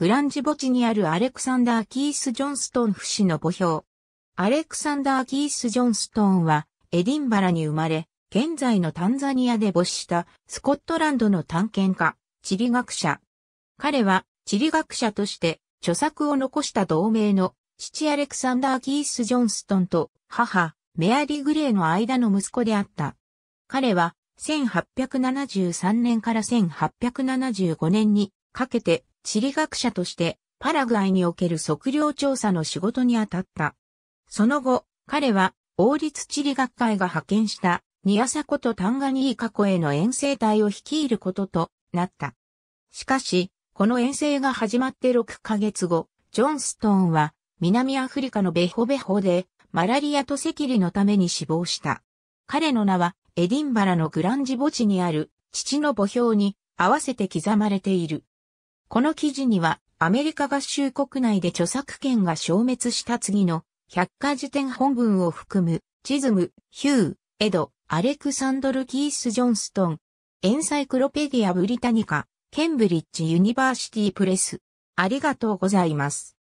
グランジ墓地にあるアレクサンダー・キース・ジョンストン不死の墓標。アレクサンダー・キース・ジョンストンは、エディンバラに生まれ、現在のタンザニアで没したスコットランドの探検家、地理学者。彼は地理学者として著作を残した同盟の父アレクサンダー・キース・ジョンストンと母、メアリー・グレーの間の息子であった。彼は1873年から1875年にかけて地理学者としてパラグアイにおける測量調査の仕事に当たった。その後、彼は王立地理学会が派遣したニアサコとタンガニーカ去への遠征隊を率いることとなった。しかし、この遠征が始まって6ヶ月後、ジョンストーンは南アフリカのベホベホでマラリアと赤痢のために死亡した。彼の名はエディンバラのグランジ墓地にある父の墓標に合わせて刻まれている。この記事には、アメリカ合衆国内で著作権が消滅した次の百科事典本文を含む、チズム、ヒュー、エド、アレクサンドル・キース・ジョンストン、エンサイクロペディア・ブリタニカ、ケンブリッジ・ユニバーシティ・プレス。ありがとうございます。